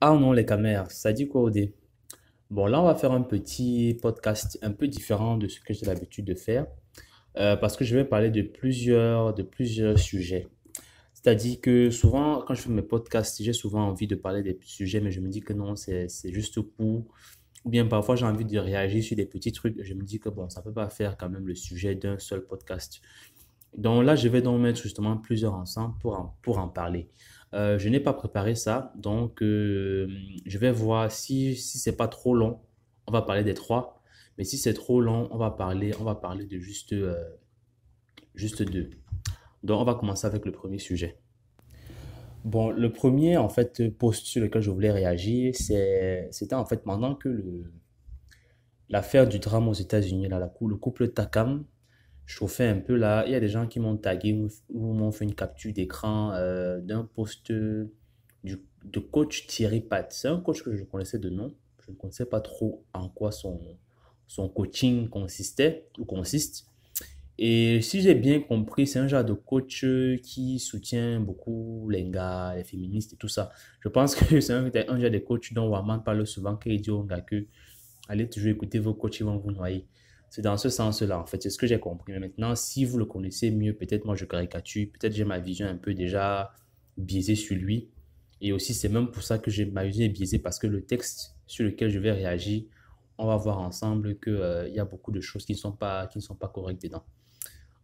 Ah non, les caméras, ça dit quoi, Odé Bon, là, on va faire un petit podcast un peu différent de ce que j'ai l'habitude de faire, euh, parce que je vais parler de plusieurs, de plusieurs sujets. C'est-à-dire que souvent, quand je fais mes podcasts, j'ai souvent envie de parler des sujets, mais je me dis que non, c'est juste pour. Ou bien parfois, j'ai envie de réagir sur des petits trucs. Je me dis que bon, ça ne peut pas faire quand même le sujet d'un seul podcast. Donc là, je vais donc mettre justement plusieurs ensemble pour en parler. Euh, je n'ai pas préparé ça, donc euh, je vais voir si, si c'est pas trop long, on va parler des trois. Mais si c'est trop long, on va parler, on va parler de juste, euh, juste deux. Donc on va commencer avec le premier sujet. Bon, le premier en fait post sur lequel je voulais réagir, c'était en fait pendant que l'affaire du drame aux États-Unis, la, le couple Takam, chauffer un peu là. Il y a des gens qui m'ont tagué ou m'ont fait une capture d'écran euh, d'un poste de coach Thierry Pat. C'est un coach que je connaissais de nom. Je ne connaissais pas trop en quoi son, son coaching consistait ou consiste. Et si j'ai bien compris, c'est un genre de coach qui soutient beaucoup les gars, les féministes et tout ça. Je pense que c'est un, genre de coach dont Waman parle souvent, qui dit aux gars que allez toujours écouter vos coachs, ils vont vous noyer. C'est dans ce sens-là, en fait, c'est ce que j'ai compris. Mais maintenant, si vous le connaissez mieux, peut-être moi je caricature, peut-être j'ai ma vision un peu déjà biaisée sur lui. Et aussi, c'est même pour ça que j'ai ma vision biaisée, parce que le texte sur lequel je vais réagir, on va voir ensemble qu'il euh, y a beaucoup de choses qui ne sont, pas, sont pas correctes dedans.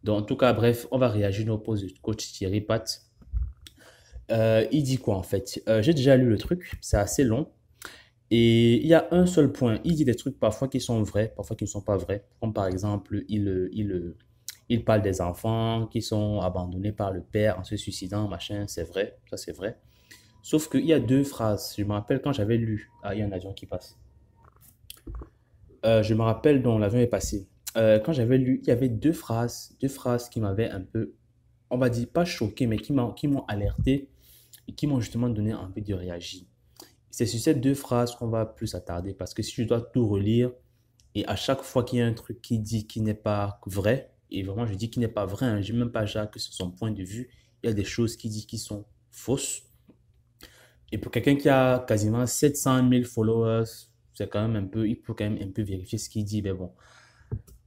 Donc, en tout cas, bref, on va réagir nos postes de coach Thierry Pat. Euh, il dit quoi en fait euh, J'ai déjà lu le truc, c'est assez long. Et il y a un seul point. Il dit des trucs parfois qui sont vrais, parfois qui ne sont pas vrais. Comme par exemple, il, il, il parle des enfants qui sont abandonnés par le père en se suicidant, machin. C'est vrai, ça c'est vrai. Sauf qu'il y a deux phrases. Je me rappelle quand j'avais lu. Ah, il y a un avion qui passe. Euh, je me rappelle dont l'avion est passé. Euh, quand j'avais lu, il y avait deux phrases, deux phrases qui m'avaient un peu, on va dire pas choqué, mais qui m'ont alerté et qui m'ont justement donné envie de réagir. C'est sur ces deux phrases qu'on va plus s'attarder parce que si je dois tout relire et à chaque fois qu'il y a un truc qui dit qui n'est pas vrai, et vraiment je dis qui n'est pas vrai, je hein, je n'ai même pas Jacques que sur son point de vue, il y a des choses qui dit qui sont fausses. Et pour quelqu'un qui a quasiment 700 000 followers, c'est quand même un peu, il peut quand même un peu vérifier ce qu'il dit, mais bon,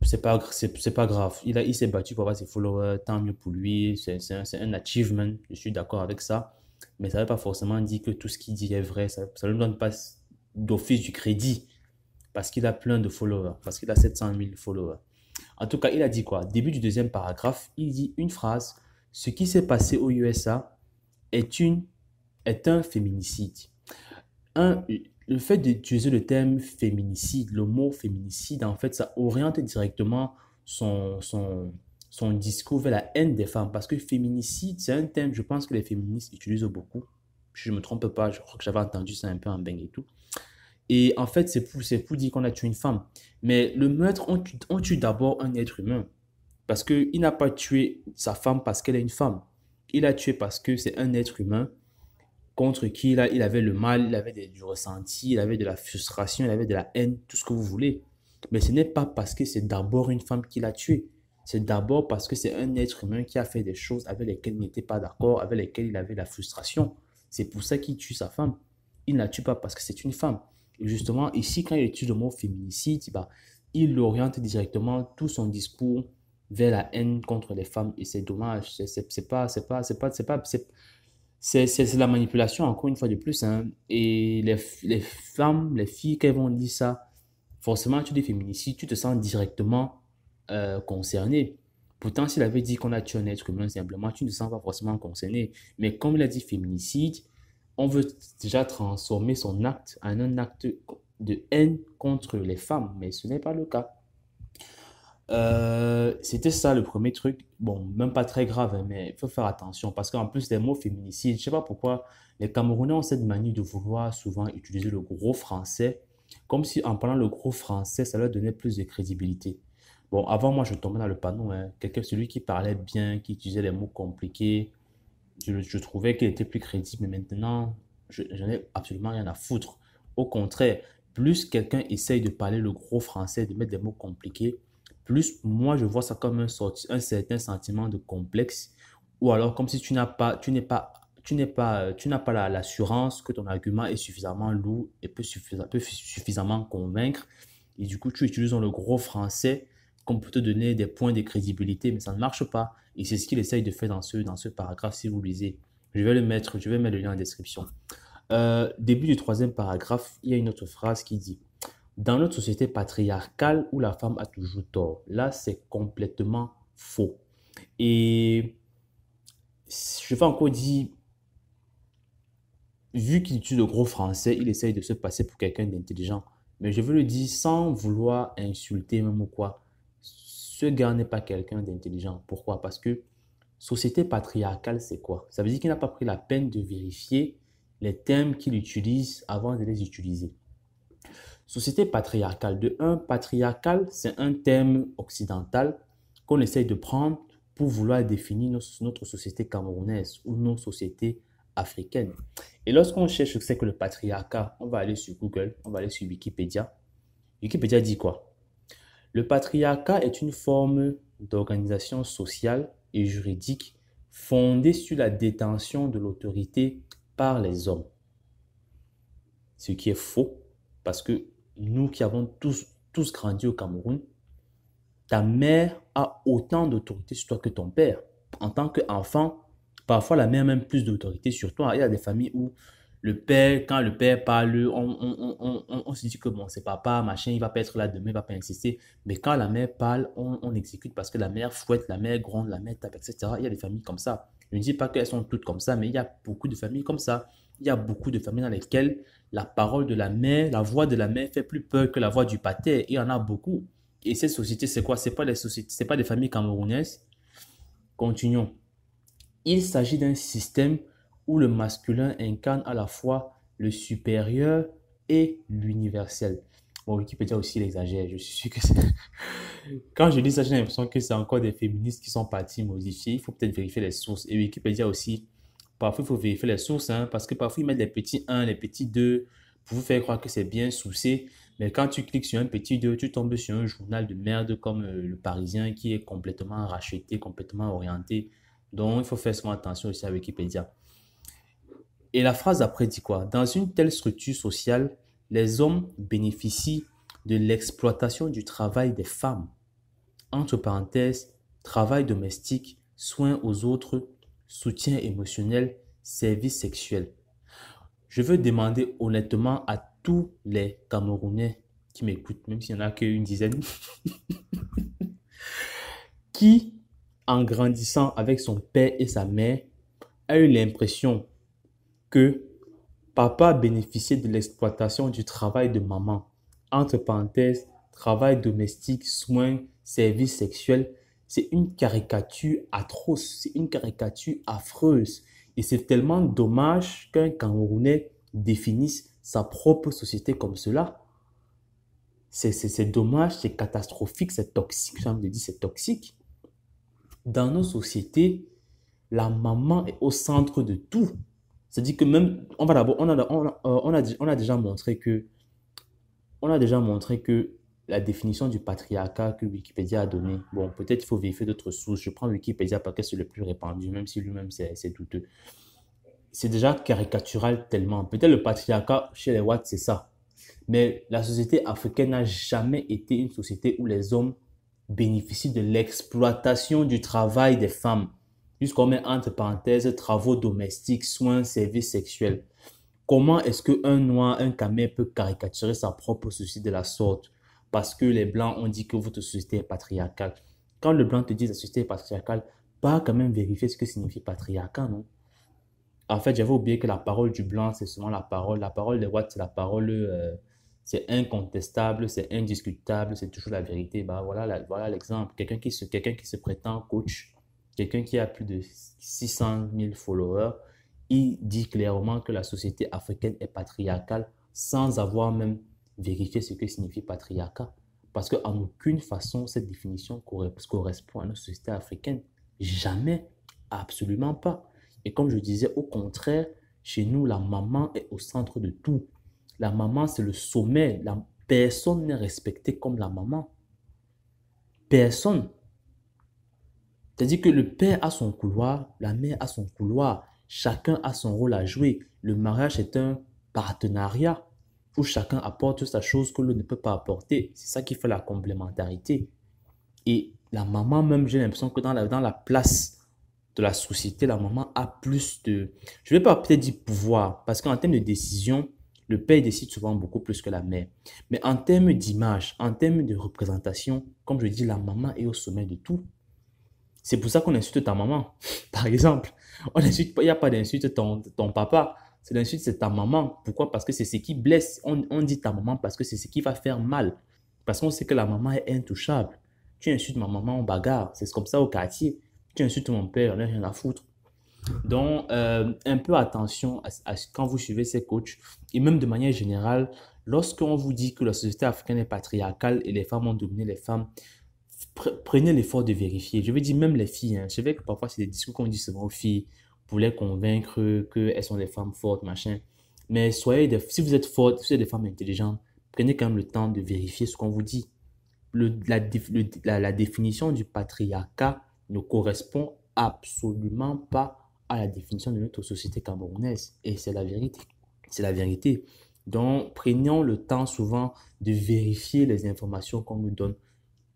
c'est pas, c'est, pas grave. Il, a, il s'est battu pour avoir ses followers, tant mieux pour lui, c'est, un achievement, je suis d'accord avec ça mais ça ne veut pas forcément dire que tout ce qu'il dit est vrai. Ça ne lui donne pas d'office du crédit parce qu'il a plein de followers, parce qu'il a 700 000 followers. En tout cas, il a dit quoi Début du deuxième paragraphe, il dit une phrase Ce qui s'est passé aux USA est, une, est un féminicide. Un, le fait d'utiliser le terme féminicide, le mot féminicide, en fait, ça oriente directement son, son, son discours vers la haine des femmes. Parce que féminicide, c'est un thème, je pense que les féministes utilisent beaucoup. Je ne me trompe pas, je crois que j'avais entendu ça un peu en bing et tout. Et en fait, c'est pour, pour dire qu'on a tué une femme. Mais le meurtre, on tue, d'abord un être humain. Parce qu'il n'a pas tué sa femme parce qu'elle est une femme. Il a tué parce que c'est un être humain contre qui il, il avait le mal, il avait du ressenti, il avait de la frustration, il avait de la haine, tout ce que vous voulez. Mais ce n'est pas parce que c'est d'abord une femme qu'il a tué c'est d'abord parce que c'est un être humain qui a fait des choses avec lesquelles il n'était pas d'accord, avec lesquelles il avait la frustration. C'est pour ça qu'il tue sa femme. Il ne la tue pas parce que c'est une femme. justement, ici, quand il étudie le mot féminicide, bah, il oriente directement tout son discours vers la haine contre les femmes. Et c'est dommage. C'est pas, c'est pas, c'est pas, c'est pas, c'est la manipulation, encore une fois de plus. Hein. Et les, les femmes, les filles, quand elles vont dire ça, forcément, tu dis féminicide, tu te sens directement euh, concerné. Pourtant, s'il avait dit qu'on a tué un être humain, simplement, tu ne te sens pas forcément concerné. Mais comme il a dit féminicide, on veut déjà transformer son acte en un acte de haine contre les femmes, mais ce n'est pas le cas. Euh, c'était ça le premier truc. Bon, même pas très grave, hein, mais il faut faire attention parce qu'en plus des mots féminicide je ne sais pas pourquoi les Camerounais ont cette manie de vouloir souvent utiliser le gros français, comme si en parlant le gros français, ça leur donnait plus de crédibilité. Bon, avant moi, je tombais dans le panneau. Hein. Quelqu'un, celui qui parlait bien, qui utilisait les mots compliqués, je, trouvais qu'il était plus crédible. Mais maintenant, je, je n'ai absolument rien à foutre. Au contraire, plus quelqu'un essaye de parler le gros français, de mettre des mots compliqués, plus moi, je vois ça comme un, un certain sentiment de complexe. Ou alors comme si tu n'as pas, tu n'es pas tu n'es pas, tu n'as pas l'assurance que ton argument est suffisamment lourd et peut, suffisamment convaincre. Et du coup, tu utilises le gros français qu'on peut te donner des points de crédibilité, mais ça ne marche pas. Et c'est ce qu'il essaye de faire dans ce, dans ce paragraphe, si vous lisez. Je vais le mettre, je vais mettre le lien en description. Euh, début du troisième paragraphe, il y a une autre phrase qui dit Dans notre société patriarcale où la femme a toujours tort, là c'est complètement faux. Et je vais encore dire vu qu'il tue le gros français, il essaye de se passer pour quelqu'un d'intelligent. Mais je veux le dire sans vouloir insulter même ou quoi ce gars n'est pas quelqu'un d'intelligent. Pourquoi Parce que société patriarcale, c'est quoi Ça veut dire qu'il n'a pas pris la peine de vérifier les termes qu'il utilise avant de les utiliser. Société patriarcale. De un, patriarcale, c'est un terme occidental qu'on essaye de prendre pour vouloir définir notre société camerounaise ou nos sociétés africaines. Et lorsqu'on cherche ce que c'est que le patriarcat, on va aller sur Google, on va aller sur Wikipédia. Wikipédia dit quoi le patriarcat est une forme d'organisation sociale et juridique fondée sur la détention de l'autorité par les hommes. Ce qui est faux, parce que nous qui avons tous, tous grandi au Cameroun, ta mère a autant d'autorité sur toi que ton père. En tant qu'enfant, parfois la mère a même plus d'autorité sur toi. Il y a des familles où le père, quand le père parle, on, on, on, on se dit que bon, c'est papa, machin, il va pas être là demain, il va pas insister. Mais quand la mère parle, on, exécute parce que la mère fouette, la mère gronde, la mère tape, etc. Il y a des familles comme ça. Je ne dis pas qu'elles sont toutes comme ça, mais il y a beaucoup de familles comme ça. Il y a beaucoup de familles dans lesquelles la parole de la mère, la voix de la mère fait plus peur que la voix du pâté. Il y en a beaucoup. Et ces sociétés, c'est quoi C'est pas les sociétés, c'est pas des familles camerounaises. Continuons. Il s'agit d'un système où le masculin incarne à la fois le supérieur et l'universel. Bon, Wikipédia aussi l'exagère, je suis sûr que c'est... Quand je dis ça, j'ai l'impression que c'est encore des féministes qui sont partis modifier. Il faut peut-être vérifier les sources. Et Wikipédia aussi, parfois, il faut vérifier les sources, hein, parce que parfois, ils mettent les petits 1, les petits 2, pour vous faire croire que c'est bien sourcé. Mais quand tu cliques sur un petit 2, tu tombes sur un journal de merde comme euh, le Parisien qui est complètement racheté, complètement orienté. Donc, il faut faire son attention aussi à Wikipédia. Et la phrase après dit quoi Dans une telle structure sociale, les hommes bénéficient de l'exploitation du travail des femmes. Entre parenthèses, travail domestique, soins aux autres, soutien émotionnel, service sexuel. Je veux demander honnêtement à tous les Camerounais qui m'écoutent, même s'il n'y en a qu'une dizaine, qui, en grandissant avec son père et sa mère, a eu l'impression que papa bénéficiait de l'exploitation du travail de maman, entre parenthèses, travail domestique, soins, services sexuels, c'est une caricature atroce, c'est une caricature affreuse. Et c'est tellement dommage qu'un Camerounais définisse sa propre société comme cela. C'est dommage, c'est catastrophique, c'est toxique, j'ai envie dire, c'est toxique. Dans nos sociétés, la maman est au centre de tout cest à que même, on on a, euh, on, a, déjà montré que, on a déjà montré que la définition du patriarcat que Wikipédia a donnée, bon, peut-être il faut vérifier d'autres sources. Je prends Wikipédia parce que c'est le plus répandu, même si lui-même c'est douteux. C'est déjà caricatural tellement. Peut-être le patriarcat chez les Watts, c'est ça. Mais la société africaine n'a jamais été une société où les hommes bénéficient de l'exploitation du travail des femmes. Jusqu'au met entre parenthèses travaux domestiques, soins, services sexuels. Comment est-ce qu'un noir, un camé peut caricaturer sa propre société de la sorte Parce que les blancs ont dit que votre société est patriarcale. Quand le blanc te dit que la société est patriarcale, pas quand même vérifier ce que signifie patriarcat, non En fait, j'avais oublié que la parole du blanc, c'est souvent la parole. La parole des whites, c'est la parole, euh, c'est incontestable, c'est indiscutable, c'est toujours la vérité. Bah, voilà l'exemple. Quelqu'un qui, qui se prétend coach, Quelqu'un qui a plus de 600 000 followers, il dit clairement que la société africaine est patriarcale sans avoir même vérifié ce que signifie patriarcat. Parce qu'en aucune façon, cette définition correspond à notre société africaine. Jamais, absolument pas. Et comme je disais, au contraire, chez nous, la maman est au centre de tout. La maman, c'est le sommet. La personne n'est respectée comme la maman. Personne. C'est-à-dire que le père a son couloir, la mère a son couloir, chacun a son rôle à jouer. Le mariage est un partenariat où chacun apporte sa chose que l'autre ne peut pas apporter. C'est ça qui fait la complémentarité. Et la maman, même, j'ai l'impression que dans la, dans la place de la société, la maman a plus de... Je ne vais pas peut-être dire pouvoir, parce qu'en termes de décision, le père décide souvent beaucoup plus que la mère. Mais en termes d'image, en termes de représentation, comme je dis, la maman est au sommet de tout. C'est pour ça qu'on insulte ta maman, par exemple. On insulte il n'y a pas d'insulte ton, ton papa. C'est l'insulte, c'est ta maman. Pourquoi Parce que c'est ce qui blesse. On, dit ta maman parce que c'est ce qui va faire mal. Parce qu'on sait que la maman est intouchable. Tu insultes ma maman, on bagarre. C'est comme ça au quartier. Tu insultes mon père, on n'a rien à foutre. Donc, euh, un peu attention à, quand vous suivez ces coachs. Et même de manière générale, lorsqu'on vous dit que la société africaine est patriarcale et les femmes ont dominé les femmes, prenez l'effort de vérifier. Je veux dire, même les filles, hein, je sais que parfois c'est des discours qu'on dit souvent aux filles pour les convaincre qu'elles sont des femmes fortes, machin. Mais soyez si vous êtes fortes, si vous êtes des femmes intelligentes, prenez quand même le temps de vérifier ce qu'on vous dit. Le, la, la, la, définition du patriarcat ne correspond absolument pas à la définition de notre société camerounaise. Et c'est la vérité. C'est la vérité. Donc, prenons le temps souvent de vérifier les informations qu'on nous donne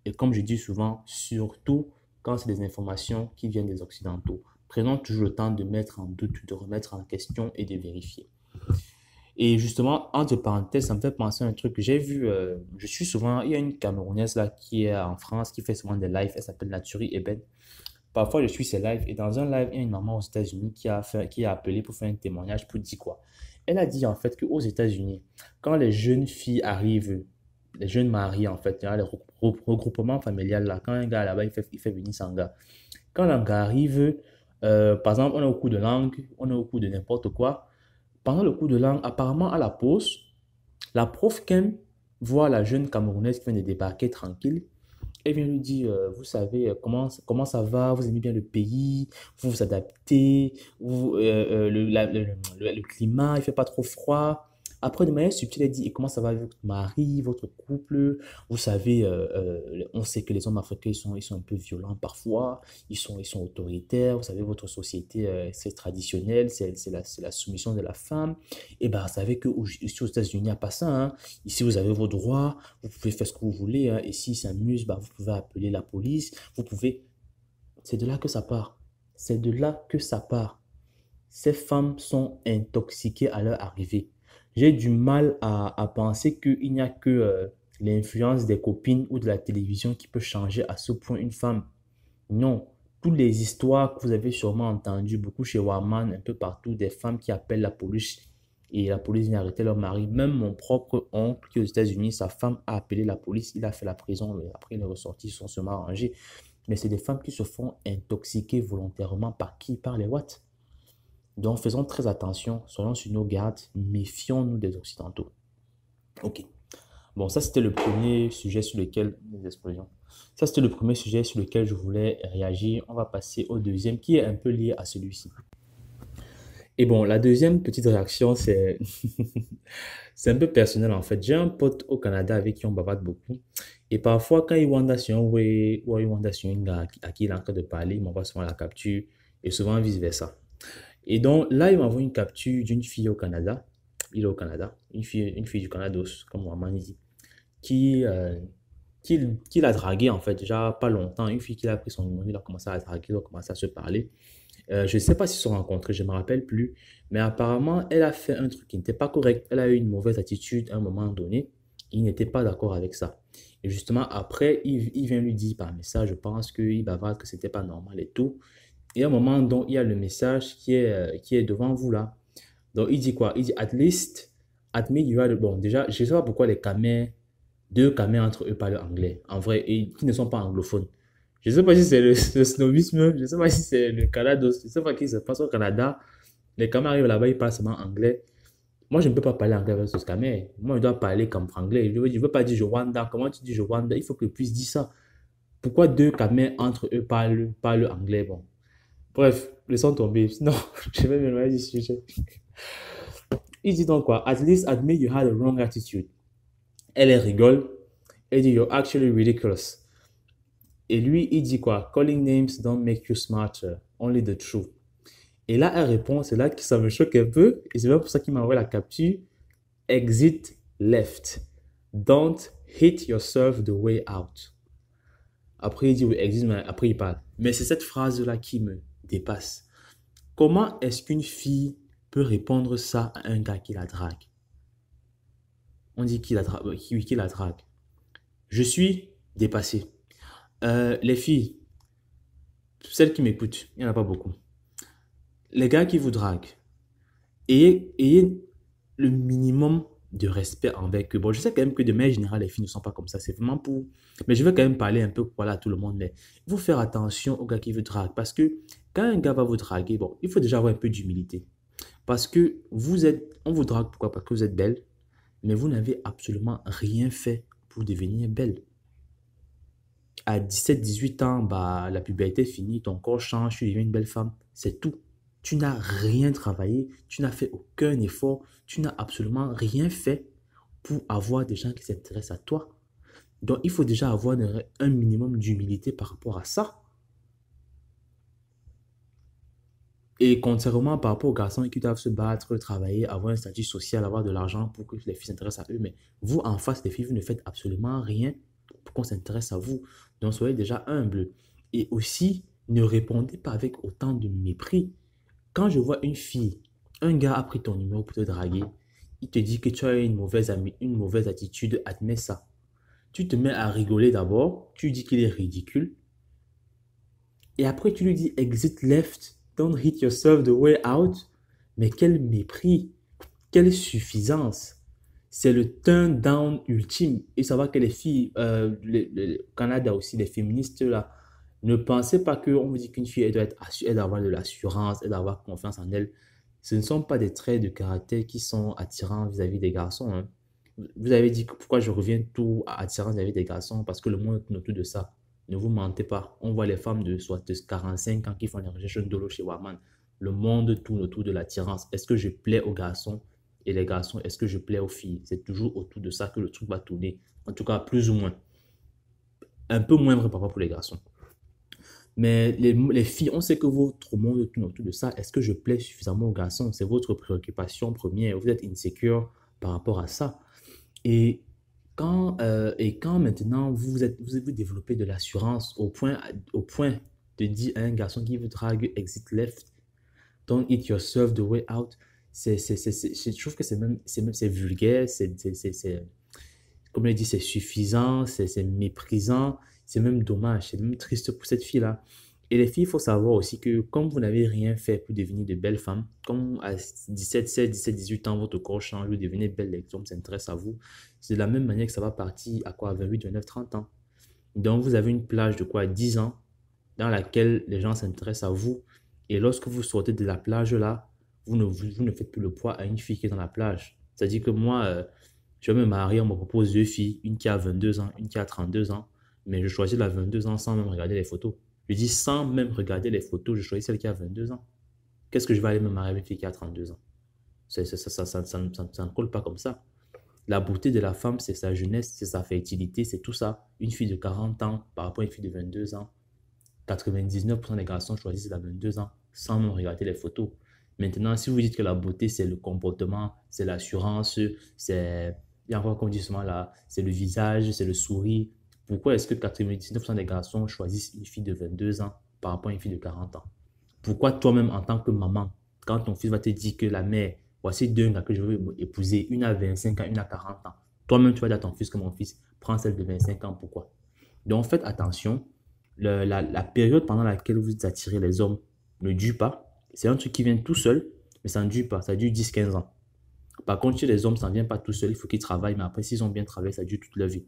et comme je dis souvent, surtout quand c'est des informations qui viennent des Occidentaux. Prenons toujours le temps de mettre en doute, de remettre en question et de vérifier. Et justement, entre parenthèses, ça me fait penser à un truc que j'ai vu. Euh, je suis souvent, il y a une Camerounaise là qui est en France, qui fait souvent des lives. Elle s'appelle Naturi Eben. Parfois, je suis ses lives. Et dans un live, il y a une maman aux États-Unis qui, a qui a appelé pour faire un témoignage pour dire quoi Elle a dit en fait qu'aux États-Unis, quand les jeunes filles arrivent les jeunes mariés, en fait, les le regroupement familial là. Quand un gars là-bas, il fait, il fait venir son gars. Quand un gars arrive, euh, par exemple, on est au coup de langue, on est au coup de n'importe quoi. Pendant le coup de langue, apparemment à la pause, la prof Kim voit la jeune Camerounaise qui vient de débarquer tranquille. Elle vient lui dire, euh, vous savez, euh, comment, comment ça va, vous aimez bien le pays, vous vous adaptez, le, le, climat, il fait pas trop froid. Après, de manière subtile, elle dit et comment ça va avec votre mari, votre couple Vous savez, euh, euh, on sait que les hommes africains, ils sont, ils sont un peu violents parfois, ils sont, ils sont autoritaires. Vous savez, votre société, euh, c'est traditionnel, c'est la, la, soumission de la femme. Et eh bien, vous savez qu'ici aux États-Unis, il n'y a pas ça. Hein. Ici, vous avez vos droits, vous pouvez faire ce que vous voulez. Hein. Et s'ils s'amusent, ben, vous pouvez appeler la police, vous pouvez. C'est de là que ça part. C'est de là que ça part. Ces femmes sont intoxiquées à leur arrivée j'ai du mal à, penser qu'il n'y a que euh, l'influence des copines ou de la télévision qui peut changer à ce point une femme. Non, toutes les histoires que vous avez sûrement entendues, beaucoup chez Warman, un peu partout, des femmes qui appellent la police et la police vient arrêter leur mari. Même mon propre oncle qui aux États-Unis, sa femme a appelé la police, il a fait la prison, mais après il est ressorti sans se arrangés. Mais c'est des femmes qui se font intoxiquer volontairement par qui Par les what donc faisons très attention, soyons sur nos gardes, méfions-nous des Occidentaux. Ok. Bon, ça c'était le premier sujet sur lequel nous explosions. Ça c'était le premier sujet sur lequel je voulais réagir. On va passer au deuxième qui est un peu lié à celui-ci. Et bon, la deuxième petite réaction, c'est c'est un peu personnel en fait. J'ai un pote au Canada avec qui on bavarde beaucoup. Et parfois, quand il Wanda sur un ou à qui il est en train de parler, il m'envoie souvent la capture et souvent vice-versa. Et donc là, il m'envoie une capture d'une fille au Canada. Il est au Canada, une fille, une fille du Canada, comme maman dit, qui, euh, qui, qui l'a draguée, en fait, déjà pas longtemps. Une fille qui a pris son numéro, il a commencé à draguer, il a commencé à se parler. Euh, je ne sais pas s'ils se sont rencontrés, je ne me rappelle plus. Mais apparemment, elle a fait un truc qui n'était pas correct. Elle a eu une mauvaise attitude à un moment donné. Il n'était pas d'accord avec ça. Et justement, après, il, vient lui dire par message, je pense qu'il bavarde, que ce n'était pas normal et tout. Et à un moment, donc, il y a le message qui est, euh, qui est devant vous là. Donc, il dit quoi Il dit, at least, admit you are Bon, déjà, je ne sais pas pourquoi les camés, deux Camé, entre eux parlent anglais, en vrai, ils qui ne sont pas anglophones. Je ne sais pas si c'est le, snobisme, je ne sais pas si c'est le Canada, je ne sais pas qui se passe au Canada. Les camés arrivent là-bas, ils parlent seulement anglais. Moi, je ne peux pas parler anglais avec ce Camé. Moi, je dois parler comme anglais. Je ne veux, pas dire je Rwanda. Comment tu dis je Rwanda Il faut que je puisse dire ça. Pourquoi deux Camé, entre eux parlent, parlent anglais Bon, Bref, laissons tomber. Non, je vais m'éloigner du sujet. Il dit donc quoi? At least admit you had a wrong attitude. Elle, rigole. Elle dit You're actually ridiculous. Et lui, il dit quoi? Calling names don't make you smarter, only the truth. Et là, elle répond, c'est là que ça me choque un peu, et c'est même pour ça qu'il m'a envoyé la capture. Exit left. Don't hit yourself the way out. Après, il dit, oui, exit, mais après, il parle. Mais c'est cette phrase-là qui me dépasse. Comment est-ce qu'une fille peut répondre ça à un gars qui la drague On dit qu'il la, drague. Euh, oui, la, drague. Je suis dépassé. Euh, les filles, celles qui m'écoutent, il n'y en a pas beaucoup. Les gars qui vous draguent, et le minimum de respect envers eux. Bon, je sais quand même que de manière générale, les filles ne sont pas comme ça. C'est vraiment pour... Mais je veux quand même parler un peu voilà, tout le monde. Mais vous faire attention aux gars qui vous draguent parce que quand un gars va vous draguer, bon, il faut déjà avoir un peu d'humilité. Parce que vous êtes, on vous drague pourquoi Parce que vous êtes belle, mais vous n'avez absolument rien fait pour devenir belle. À 17-18 ans, bah, la puberté finie, ton corps change, tu deviens une belle femme. C'est tout. Tu n'as rien travaillé, tu n'as fait aucun effort, tu n'as absolument rien fait pour avoir des gens qui s'intéressent à toi. Donc, il faut déjà avoir un minimum d'humilité par rapport à ça. Et contrairement par rapport aux garçons qui doivent se battre, travailler, avoir un statut social, avoir de l'argent pour que les filles s'intéressent à eux, mais vous, en face des filles, vous ne faites absolument rien pour qu'on s'intéresse à vous. Donc, soyez déjà humble. Et aussi, ne répondez pas avec autant de mépris. Quand je vois une fille, un gars a pris ton numéro pour te draguer, il te dit que tu as une mauvaise, amie, une mauvaise attitude, admets ça. Tu te mets à rigoler d'abord, tu dis qu'il est ridicule, et après tu lui dis exit left Don't hit yourself the way out. Mais quel mépris, quelle suffisance. C'est le turn down ultime. Et savoir que les filles, euh, le, Canada aussi, les féministes là, ne pensez pas qu'on vous dit qu'une fille, doit être, avoir de l'assurance, et d'avoir confiance en elle. Ce ne sont pas des traits de caractère qui sont attirants vis-à-vis des garçons. Hein. Vous avez dit pourquoi je reviens tout à attirant vis-à-vis des garçons, parce que le monde est autour de ça. Ne vous mentez pas. On voit les femmes de soit 45 ans qui font les recherches de l'eau chez Warman. Le monde tourne autour de l'attirance. Est-ce que je plais aux garçons et les garçons, est-ce que je plais aux filles C'est toujours autour de ça que le truc va tourner. En tout cas, plus ou moins. Un peu moins vrai rapport pour les garçons. Mais les, les, filles, on sait que votre monde tourne autour de ça. Est-ce que je plais suffisamment aux garçons C'est votre préoccupation première. Vous êtes insécure par rapport à ça. Et quand, euh, et quand maintenant vous êtes, vous, de l'assurance au point, au point de dire à un garçon qui vous drague exit left, don't eat yourself the way out, c'est, je trouve que c'est même, c'est vulgaire, c'est, comme dit, c'est suffisant, c'est méprisant, c'est même dommage, c'est même triste pour cette fille-là. Et les filles, il faut savoir aussi que comme vous n'avez rien fait pour devenir de belles femmes, comme à 17, 16, 17, 18 ans, votre corps change, vous devenez belle, les hommes s'intéressent à vous, c'est de la même manière que ça va partir à quoi 28, 29, 30 ans. Donc vous avez une plage de quoi 10 ans dans laquelle les gens s'intéressent à vous. Et lorsque vous sortez de la plage là, vous ne, ne faites plus le poids à une fille qui est dans la plage. C'est-à-dire que moi, euh, je vais me marier, on me propose deux filles, une qui a 22 ans, une qui a 32 ans, mais je choisis la 22 ans sans même regarder les photos. Je dis sans même regarder les photos, je choisis celle qui a 22 ans. Qu'est-ce que je vais aller me marier avec une fille qui a 32 ans ça, ne colle pas comme ça. La beauté de la femme, c'est sa jeunesse, c'est sa fertilité, c'est tout ça. Une fille de 40 ans par rapport à une fille de 22 ans. 99% des garçons choisissent la 22 ans sans même regarder les photos. Maintenant, si vous dites que la beauté, c'est le comportement, c'est l'assurance, c'est. là, c'est le visage, c'est le sourire, pourquoi est-ce que 99% des garçons choisissent une fille de 22 ans par rapport à une fille de 40 ans Pourquoi toi-même en tant que maman, quand ton fils va te dire que la mère, voici deux gars que je veux épouser, une à 25 ans, une à 40 ans, toi-même tu vas dire à ton fils que mon fils prend celle de 25 ans, pourquoi Donc faites attention, la, période pendant laquelle vous attirez les hommes ne dure pas. C'est un truc qui vient tout seul, mais ça ne dure pas, ça dure 10-15 ans. Par contre, chez les hommes, ça ne vient pas tout seul, il faut qu'ils travaillent, mais après, s'ils ont bien travaillé, ça dure toute leur vie.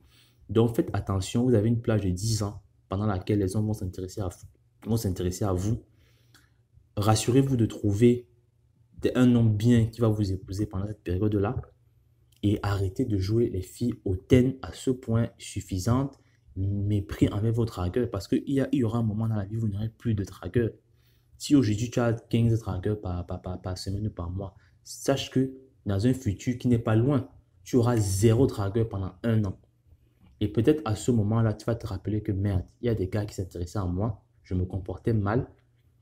Donc faites attention, vous avez une plage de 10 ans pendant laquelle les hommes vont s'intéresser à, vous. Rassurez-vous de trouver un homme bien qui va vous épouser pendant cette période-là. Et arrêtez de jouer les filles hautaines à ce point suffisante, mépris envers vos dragueurs. Parce qu'il y, aura un moment dans la vie où vous n'aurez plus de dragueurs. Si aujourd'hui tu as 15 dragueurs par, par semaine ou par mois, sache que dans un futur qui n'est pas loin, tu auras zéro dragueur pendant un an. Et peut-être à ce moment-là, tu vas te rappeler que merde, il y a des gars qui s'intéressaient à moi, je me comportais mal,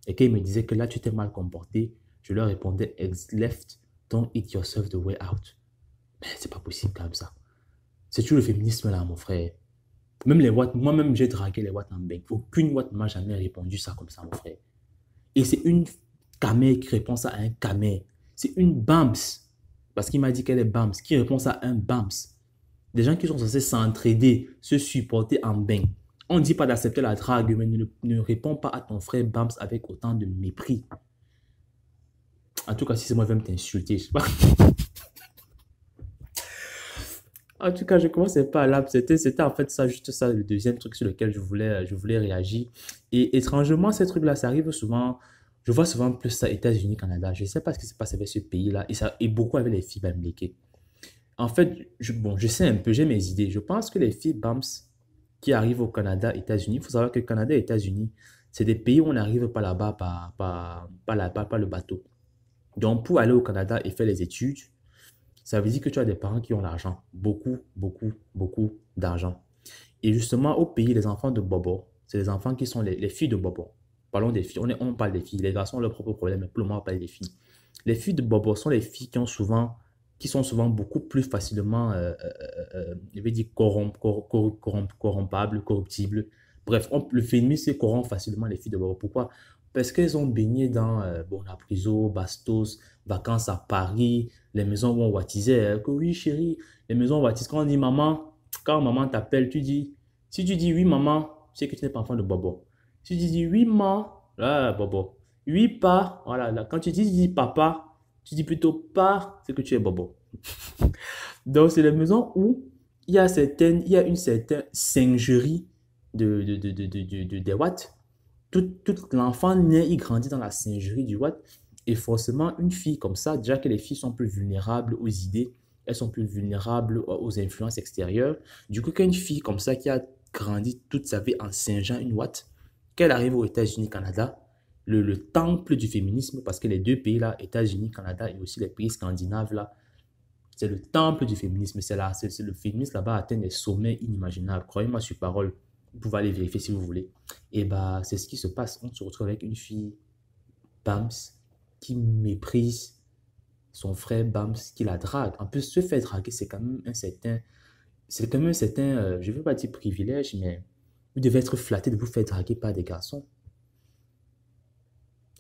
et qu'ils me disaient que là, tu t'es mal comporté, je leur répondais, ex left, don't eat yourself the way out. Mais c'est pas possible comme ça. C'est tout le féminisme là, mon frère. Même les Watts, moi-même, j'ai dragué les Watts en bec. Aucune Watt m'a jamais répondu ça comme ça, mon frère. Et c'est une camé qui répond ça à un camé. C'est une BAMS. Parce qu'il m'a dit qu'elle est BAMS. Qui répond ça à un BAMS. Des gens qui sont censés s'entraider, se supporter en bain. On ne dit pas d'accepter la drague, mais ne, ne réponds pas à ton frère Bams avec autant de mépris. En tout cas, si c'est moi, je vais me t'insulter, en tout cas, je commençais pas là. C'était, c'était en fait ça, juste ça, le deuxième truc sur lequel je voulais, je voulais réagir. Et étrangement, ces trucs-là, ça arrive souvent. Je vois souvent plus ça États-Unis, Canada. Je sais pas ce qui se passe avec ce pays-là. Et, ça, et beaucoup avec les filles bamléquées en fait, je, bon, je sais un peu, j'ai mes idées. Je pense que les filles BAMS qui arrivent au Canada, États-Unis, il faut savoir que le Canada et États-Unis, c'est des pays où on n'arrive pas là-bas par, par, par, le bateau. Donc, pour aller au Canada et faire les études, ça veut dire que tu as des parents qui ont l'argent. Beaucoup, beaucoup, beaucoup d'argent. Et justement, au pays, les enfants de Bobo, c'est les enfants qui sont les, filles de Bobo. Parlons des filles. On, on parle des filles. Les garçons ont leur propre problème, mais pour le moment, on parle des filles. Les filles de Bobo sont les filles qui ont souvent qui sont souvent beaucoup plus facilement, euh, euh, euh, je vais dire, corromp, cor, cor, corromp, corrompables, Bref, on, le féminisme corrompt facilement les filles de bobo. Pourquoi Parce qu'elles ont baigné dans bon, la prison, Bastos, vacances à Paris, les maisons où on que oui, chérie, les maisons où on Quand on dit maman, quand maman t'appelle, tu dis, si tu dis oui, maman, c'est que tu n'es pas enfant de Bobo. Si tu dis oui, maman, ah, là, Bobo. Oui, pas, voilà, quand tu dis, tu dis papa, tu dis plutôt par ce que tu es bobo. Donc, c'est la maison où il y a, il y a une certaine singerie de, de, de, de, des Watts. Tout, l'enfant naît, il grandit dans la singerie du Watt. Et forcément, une fille comme ça, déjà que les filles sont plus vulnérables aux idées, elles sont plus vulnérables aux influences extérieures. Du coup, qu'une fille comme ça qui a grandi toute sa vie en singeant une Watt, qu'elle arrive aux États-Unis, Canada, le, temple du féminisme parce que les deux pays-là, États-Unis, Canada et aussi les pays scandinaves-là, c'est le temple du féminisme. C'est là, c'est, le féminisme là-bas atteint des sommets inimaginables. Croyez-moi sur parole. Vous pouvez aller vérifier si vous voulez. Et bah, c'est ce qui se passe. On se retrouve avec une fille, Bams, qui méprise son frère Bams, qui la drague. En plus, se faire draguer, c'est quand même un certain. C'est quand même un certain. Euh, je veux pas dire privilège, mais vous devez être flatté de vous faire draguer par des garçons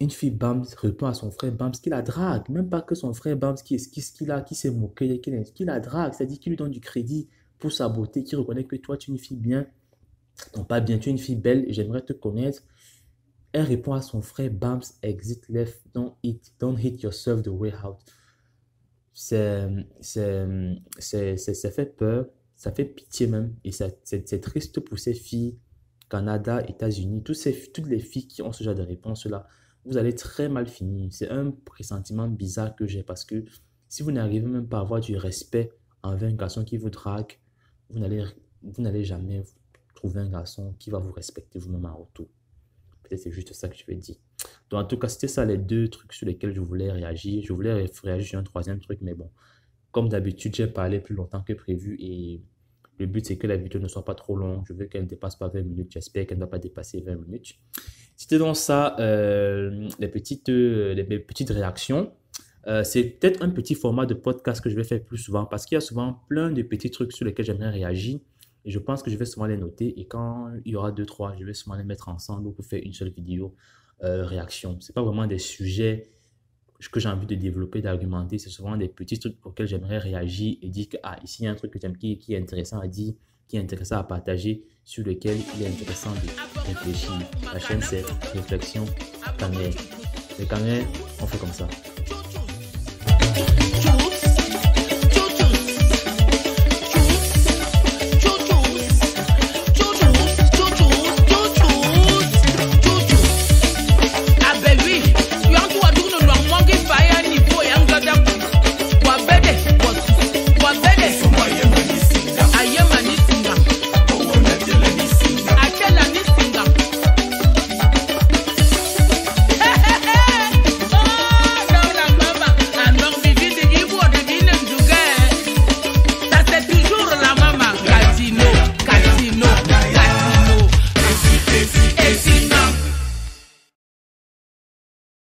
une fille Bams répond à son frère Bams qui la drague. Même pas que son frère Bams qui est ce qui a, qui s'est moqué, qui la drague. C'est-à-dire qu'il lui donne du crédit pour sa beauté, qui reconnaît que toi, tu es une fille bien. Non, pas bien, tu es une fille belle et j'aimerais te connaître. Elle répond à son frère Bams, exit left, don't hit, yourself the way out. C'est, ça fait peur, ça fait pitié même. Et c'est triste pour ces filles, Canada, États-Unis, toutes, toutes les filles qui ont ce genre de réponse-là vous allez très mal finir. C'est un pressentiment bizarre que j'ai parce que si vous n'arrivez même pas à avoir du respect envers un garçon qui vous drague, vous n'allez jamais trouver un garçon qui va vous respecter vous-même en retour. Peut-être c'est juste ça que je vais dire. Donc, en tout cas, c'était ça les deux trucs sur lesquels je voulais réagir. Je voulais réagir sur un troisième truc, mais bon, comme d'habitude, j'ai parlé plus longtemps que prévu et le but, c'est que la vidéo ne soit pas trop longue. Je veux qu'elle ne dépasse pas 20 minutes. J'espère qu'elle ne va pas dépasser 20 minutes. C'était donc ça, euh, les, petites, euh, les petites réactions. Euh, c'est peut-être un petit format de podcast que je vais faire plus souvent parce qu'il y a souvent plein de petits trucs sur lesquels j'aimerais réagir. Et je pense que je vais souvent les noter. Et quand il y aura deux, trois, je vais souvent les mettre ensemble pour faire une seule vidéo réaction. Ce n'est pas vraiment des sujets que j'ai envie de développer, d'argumenter, c'est souvent des petits trucs auxquels j'aimerais réagir et dire que ah, ici il y a un truc que j'aime qui, est intéressant à dire, qui est intéressant à partager, sur lequel il est intéressant de réfléchir. La chaîne c'est Réflexion et quand même, on fait comme ça.